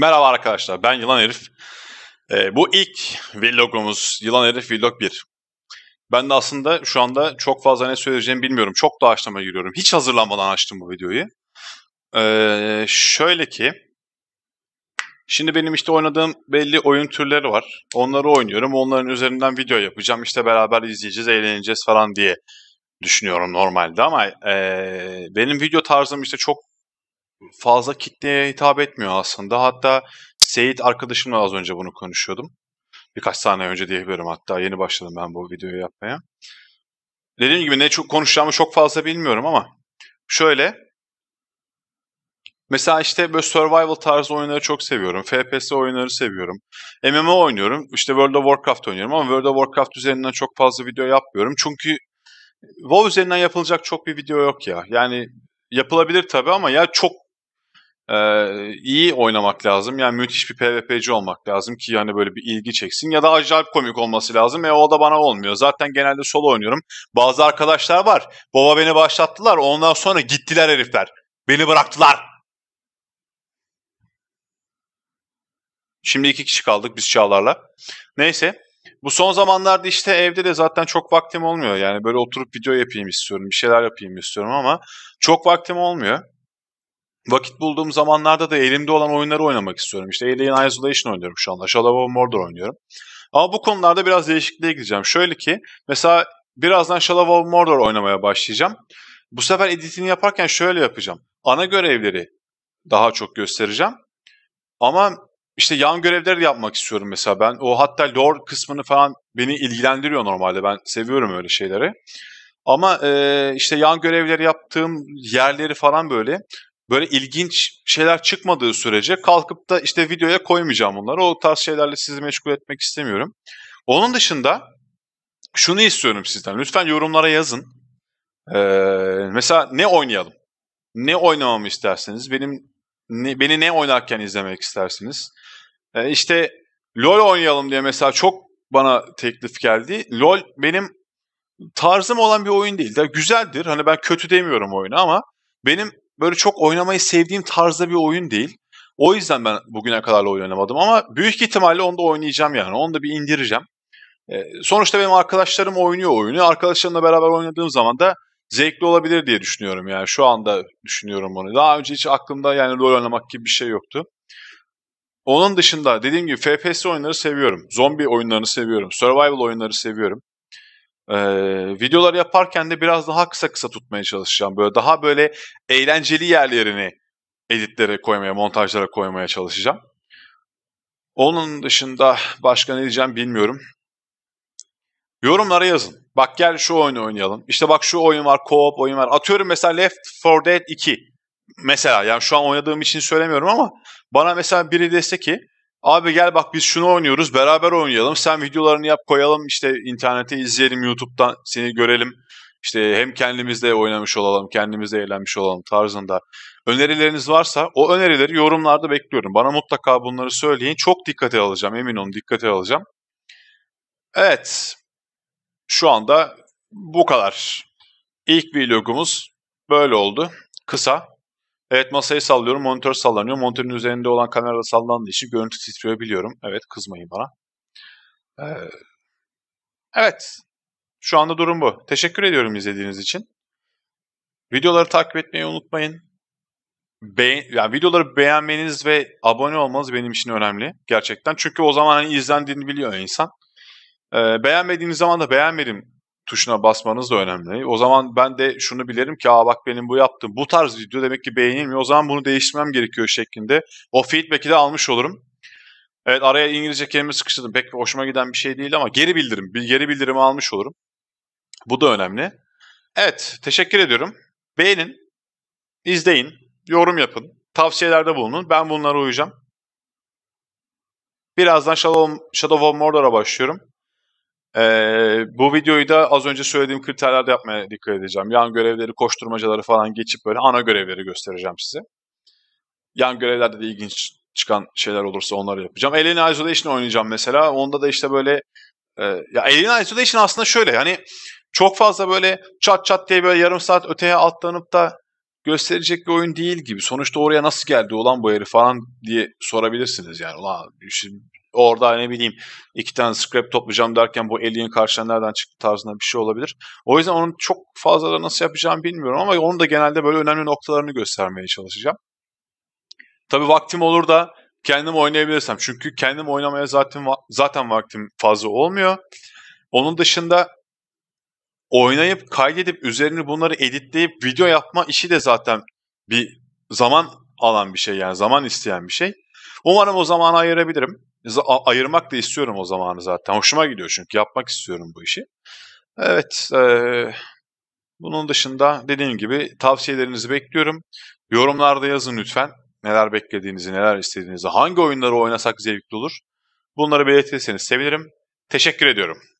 Merhaba arkadaşlar ben Yılan Herif. Ee, bu ilk vlogumuz Yılan Herif Vlog 1. Ben de aslında şu anda çok fazla ne söyleyeceğimi bilmiyorum. Çok da açlama giriyorum. Hiç hazırlanmadan açtım bu videoyu. Ee, şöyle ki Şimdi benim işte oynadığım belli oyun türleri var. Onları oynuyorum. Onların üzerinden video yapacağım. İşte beraber izleyeceğiz, eğleneceğiz falan diye düşünüyorum normalde ama e, benim video tarzım işte çok fazla kitleye hitap etmiyor aslında. Hatta Seyit arkadaşımla az önce bunu konuşuyordum. Birkaç saniye önce diyebilirim hatta. Yeni başladım ben bu videoyu yapmaya. Dediğim gibi ne çok konuşacağımı çok fazla bilmiyorum ama şöyle Mesela işte böyle survival tarzı oyunları çok seviyorum. FPS oyunları seviyorum. MMO oynuyorum. İşte World of Warcraft oynuyorum ama World of Warcraft üzerinden çok fazla video yapmıyorum. Çünkü WoW üzerinden yapılacak çok bir video yok ya. Yani yapılabilir tabii ama ya çok ee, iyi oynamak lazım. Yani müthiş bir PvP'ci olmak lazım ki yani böyle bir ilgi çeksin. Ya da acayip komik olması lazım. E o da bana olmuyor. Zaten genelde solo oynuyorum. Bazı arkadaşlar var. Baba beni başlattılar. Ondan sonra gittiler herifler. Beni bıraktılar. Şimdi iki kişi kaldık biz Çağlar'la. Neyse. Bu son zamanlarda işte evde de zaten çok vaktim olmuyor. Yani böyle oturup video yapayım istiyorum. Bir şeyler yapayım istiyorum ama çok vaktim olmuyor. Vakit bulduğum zamanlarda da elimde olan oyunları oynamak istiyorum. İşte Alien Isolation oynuyorum şu anda. Shadow of Mordor oynuyorum. Ama bu konularda biraz değişikliğe gideceğim. Şöyle ki mesela birazdan Shadow of Mordor oynamaya başlayacağım. Bu sefer editini yaparken şöyle yapacağım. Ana görevleri daha çok göstereceğim. Ama işte yan görevleri de yapmak istiyorum mesela ben. O hatta lore kısmını falan beni ilgilendiriyor normalde. Ben seviyorum öyle şeyleri. Ama e, işte yan görevleri yaptığım yerleri falan böyle böyle ilginç şeyler çıkmadığı sürece kalkıp da işte videoya koymayacağım bunları. O tarz şeylerle sizi meşgul etmek istemiyorum. Onun dışında şunu istiyorum sizden. Lütfen yorumlara yazın. Ee, mesela ne oynayalım? Ne oynamamı istersiniz? Benim ne, beni ne oynarken izlemek istersiniz? Ee, işte LoL oynayalım diye mesela çok bana teklif geldi. LoL benim tarzım olan bir oyun değil. de güzeldir. Hani ben kötü demiyorum oyunu ama benim böyle çok oynamayı sevdiğim tarzda bir oyun değil. O yüzden ben bugüne kadar oynamadım ama büyük ihtimalle onu da oynayacağım yani. Onu da bir indireceğim. Ee, sonuçta benim arkadaşlarım oynuyor oyunu. Arkadaşlarımla beraber oynadığım zaman da zevkli olabilir diye düşünüyorum yani. Şu anda düşünüyorum onu. Daha önce hiç aklımda yani rol oynamak gibi bir şey yoktu. Onun dışında dediğim gibi FPS oyunları seviyorum. Zombi oyunlarını seviyorum. Survival oyunları seviyorum. Ee, videolar yaparken de biraz daha kısa kısa tutmaya çalışacağım. Böyle daha böyle eğlenceli yerlerini editlere koymaya, montajlara koymaya çalışacağım. Onun dışında başka ne diyeceğim bilmiyorum. Yorumlara yazın. Bak gel şu oyunu oynayalım. İşte bak şu oyun var, co-op oyun var. Atıyorum mesela Left 4 Dead 2. Mesela yani şu an oynadığım için söylemiyorum ama bana mesela biri dese ki Abi gel bak biz şunu oynuyoruz beraber oynayalım. Sen videolarını yap koyalım işte internete izleyelim YouTube'dan seni görelim. İşte hem kendimizde oynamış olalım, kendimizde eğlenmiş olalım tarzında önerileriniz varsa o önerileri yorumlarda bekliyorum. Bana mutlaka bunları söyleyin. Çok dikkate alacağım emin olun dikkate alacağım. Evet. Şu anda bu kadar. İlk vlogumuz böyle oldu. Kısa Evet masayı sallıyorum. Monitör sallanıyor. Monitörün üzerinde olan kamerada sallandığı için görüntü titriyor biliyorum. Evet kızmayın bana. Ee, evet. Şu anda durum bu. Teşekkür ediyorum izlediğiniz için. Videoları takip etmeyi unutmayın. Beğen, yani videoları beğenmeniz ve abone olmanız benim için önemli gerçekten. Çünkü o zaman hani izlendiğini biliyor insan. Ee, beğenmediğiniz zaman da beğenmedim tuşuna basmanız da önemli. O zaman ben de şunu bilirim ki aa bak benim bu yaptığım bu tarz video demek ki beğenilmiyor. O zaman bunu değiştirmem gerekiyor şeklinde. O feedback'i de almış olurum. Evet araya İngilizce kelime sıkıştırdım. Pek hoşuma giden bir şey değil ama geri bildirim. Geri bildirimi almış olurum. Bu da önemli. Evet teşekkür ediyorum. Beğenin, izleyin, yorum yapın, tavsiyelerde bulunun. Ben bunlara uyacağım. Birazdan Shadow, Shadow of Mordor'a başlıyorum. Ee, bu videoyu da az önce söylediğim kriterlerde yapmaya dikkat edeceğim. Yan görevleri, koşturmacaları falan geçip böyle ana görevleri göstereceğim size. Yan görevlerde de ilginç çıkan şeyler olursa onları yapacağım. Alien Isolation oynayacağım mesela. Onda da işte böyle e, ya Alien Isolation aslında şöyle hani çok fazla böyle çat çat diye böyle yarım saat öteye atlanıp da gösterecek bir oyun değil gibi. Sonuçta oraya nasıl geldi olan bu herif falan diye sorabilirsiniz yani. Ulan işte orada ne bileyim iki tane scrap toplayacağım derken bu alien karşına nereden çıktı tarzında bir şey olabilir. O yüzden onun çok fazla da nasıl yapacağımı bilmiyorum ama onu da genelde böyle önemli noktalarını göstermeye çalışacağım. Tabi vaktim olur da kendim oynayabilirsem. Çünkü kendim oynamaya zaten zaten vaktim fazla olmuyor. Onun dışında oynayıp kaydedip üzerine bunları editleyip video yapma işi de zaten bir zaman alan bir şey yani zaman isteyen bir şey. Umarım o zamanı ayırabilirim ayırmak da istiyorum o zamanı zaten. Hoşuma gidiyor çünkü yapmak istiyorum bu işi. Evet, e, bunun dışında dediğim gibi tavsiyelerinizi bekliyorum. Yorumlarda yazın lütfen. Neler beklediğinizi, neler istediğinizi, hangi oyunları oynasak zevkli olur. Bunları belirtirseniz sevinirim. Teşekkür ediyorum.